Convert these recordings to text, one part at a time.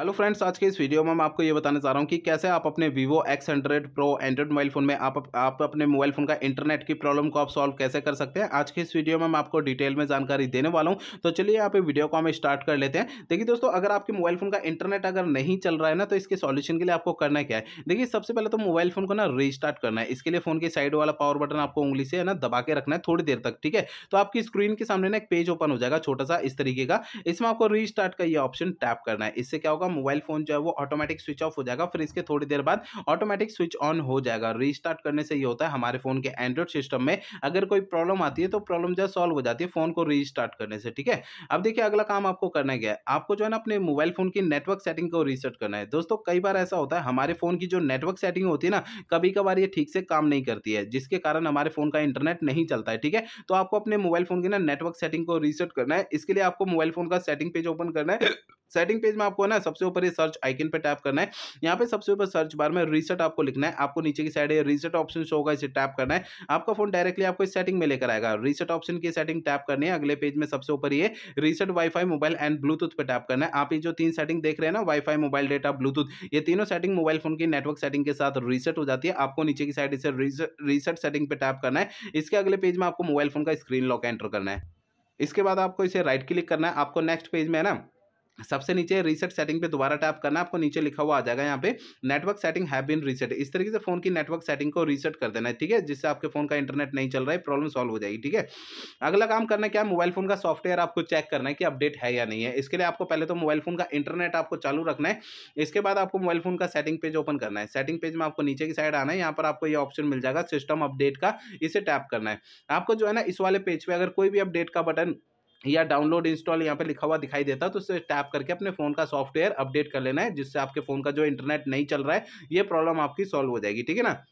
hello friends आज के इस वीडियो में मैं आपको ये बताने चाह रहा हूँ कि कैसे आप अपने Vivo X hundred pro android mobile phone में आप आप अपने मोबाइल फ़ोन का इंटरनेट की प्रॉब्लम को आप सॉल्व कैसे कर सकते हैं आज के इस वीडियो में मैं आपको डिटेल में जानकारी देने वाला हूँ तो चलिए आप वीडियो को हम स्टार्ट कर लेते हैं देखिए दोस्तों अगर आपके मोबाइल फ़ोन का इंटरनेट अगर नहीं चल रहा है ना तो इसके सॉल्यूशन के लिए आपको करना क्या है देखिए सबसे पहले तो मोबाइल फ़ोन को ना रिस्टार्ट करना है इसके लिए फ़ोन के साइड वाला पावर बटन आपको उंगली से है ना दबा के रखना है थोड़ी देर तक ठीक है तो आपकी स्क्रीन के सामने ना एक पेज ओपन हो जाएगा छोटा सा इस तरीके का इसमें आपको रिस्टार्ट का ये ऑप्शन टैप करना है इससे क्या होगा आपका मोबाइल फोन जो है वो ऑटोमेटिक स्विच ऑफ हो जाएगा फिर इसके थोड़ी देर बाद ऑटोमेटिक स्विच ऑन हो जाएगा रिस्टार्ट करने से ये होता है हमारे फोन के एंड्रॉइड सिस्टम में अगर कोई प्रॉब्लम आती है तो प्रॉब्लम जो है सॉल्व हो जाती है फोन को रिस्टार्ट करने से ठीक है अब देखिए अगला काम आपको करना गया आपको जो है ना अपने मोबाइल फोन की नेटवर्क सेटिंग को रीसेट करना है दोस्तों कई बार ऐसा होता है हमारे फोन की जो नेटवर्क सेटिंग होती है ना कभी कभार ये ठीक से काम नहीं करती है जिसके कारण हमारे फोन का इंटरनेट नहीं चलता है ठीक है तो आपको अपने मोबाइल फोन की ना नेटवर्क सेटिंग को रिसेट करना है इसके लिए आपको मोबाइल फोन का सेटिंग पेज ओपन करना है सेटिंग पेज में आपको ना सबसे ऊपर ये सर्च आइकन पे टैप करना है यहाँ पे सबसे ऊपर सर्च बार में रीसेट आपको लिखना है आपको नीचे की साइड रीसेट ऑप्शन होगा इसे टैप करना है आपका फोन डायरेक्टली आपको इस सेटिंग में लेकर आएगा रीसेट ऑप्शन की सेटिंग टैप करनी है अगले पेज में सबसे ऊपर ये reset WiFi mobile and bluetooth पर टैप करना है आप ये जो तीन सेटिंग देख रहे हैं ना वाईफाई मोबाइल डेटा ब्लूटूथ ये तीनों सेटिंग मोबाइल फोन की नेटवर्क सेटिंग के साथ रीसेट हो जाती है आपको नीचे की साइड इसे रीसेट सेटिंग पर टैप करना है इसके अगले पेज में आपको मोबाइल फोन का स्क्रीन लॉक एंटर करना है इसके बाद आपको इसे राइट क्लिक करना है आपको नेक्स्ट पेज में है ना सबसे नीचे रीसेट सेटिंग पे दोबारा टैप करना आपको नीचे लिखा हुआ आ जाएगा यहाँ पे network setting have been reset इस तरीके से फोन की नेटवर्क सेटिंग को रीसेट कर देना है ठीक है जिससे आपके फोन का इंटरनेट नहीं चल रहा है प्रॉब्लम सॉल्व हो जाएगी ठीक है अगला काम करना क्या मोबाइल फोन का सॉफ्टवेयर आपको चेक करना है कि अपडेट है या नहीं है इसके लिए आपको पहले तो मोबाइल फोन का इंटरनेट आपको चालू रखना है इसके बाद आपको मोबाइल फोन का सेटिंग पेज ओपन करना है सेटिंग पेज में आपको नीचे की साइड आना है यहाँ पर आपको ये ऑप्शन मिल जाएगा सिस्टम अपडेट का इसे टैप करना है आपको जो है ना इस वाले पेज पर अगर कोई भी अपडेट का बटन या डाउनलोड इंस्टॉल यहाँ पे लिखा हुआ दिखाई देता है तो उसे टैप करके अपने फ़ोन का सॉफ्टवेयर अपडेट कर लेना है जिससे आपके फ़ोन का जो इंटरनेट नहीं चल रहा है ये प्रॉब्लम आपकी सॉल्व हो जाएगी ठीक है ना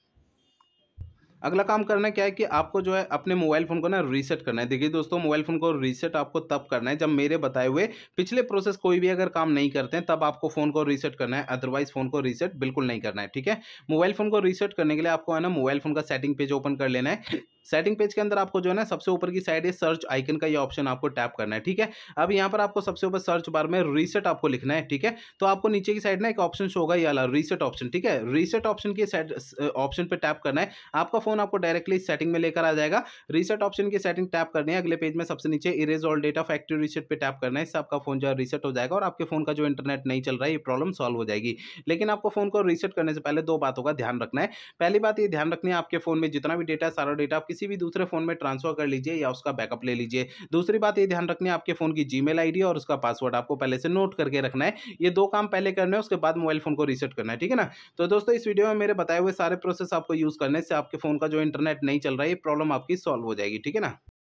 अगला काम करना क्या है कि आपको जो है अपने मोबाइल फ़ोन को ना रीसेट करना है देखिए दोस्तों मोबाइल फ़ोन को रीसेट आपको तब करना है जब मेरे बताए हुए पिछले प्रोसेस कोई भी अगर काम नहीं करते हैं तब आपको फ़ोन को रीसेट करना है अदरवाइज फ़ोन को रीसेट बिल्कुल नहीं करना है ठीक है मोबाइल फ़ोन को रीसेट करने के लिए आपको है ना मोबाइल फ़ोन का सेटिंग पेज ओपन कर लेना है सेटिंग पेज के अंदर आपको जो है ना सबसे ऊपर की साइड है सर्च आइकन का ये ऑप्शन आपको टैप करना है ठीक है अब यहाँ पर आपको सबसे ऊपर सर्च बार में रीसेट आपको लिखना है ठीक है तो आपको नीचे की साइड ना एक ऑप्शन शो होगा ये वाला रीसेट ऑप्शन ठीक है रीसेट ऑप्शन के ऑप्शन पर टैप करना है आपका फोन आपको डायरेक्टली सेटिंग में लेकर आ जाएगा रीसेट ऑप्शन की सेटिंग टैप करनी है अगले पेज में सबसे नीचे erase all data factory reset पर टैप करना है इससे आपका फोन जो है रीसेट हो जाएगा और आपके फोन का जो इंटरनेट नहीं चल रहा है ये प्रॉब्लम सॉल्व हो जाएगी लेकिन आपको फोन को रीसेट करने से पहले दो बातों का ध्यान रखना है पहली बात ये ध्यान रखनी है आपके फोन में जितना भी डेटा सारा डेटा किसी भी दूसरे फ़ोन में ट्रांसफ़र कर लीजिए या उसका बैकअप ले लीजिए दूसरी बात ये ध्यान रखनी है आपके फ़ोन की जी मेल और उसका पासवर्ड आपको पहले से नोट करके रखना है ये दो काम पहले करने उसके बाद मोबाइल फ़ोन को रीसेट करना है ठीक है ना तो दोस्तों इस वीडियो में मेरे बताए हुए सारे प्रोसेस आपको यूज़ करने से आपके फ़ोन का जो इंटरनेट नहीं चल रहा है ये प्रॉब्लम आपकी सॉल्व हो जाएगी ठीक है ना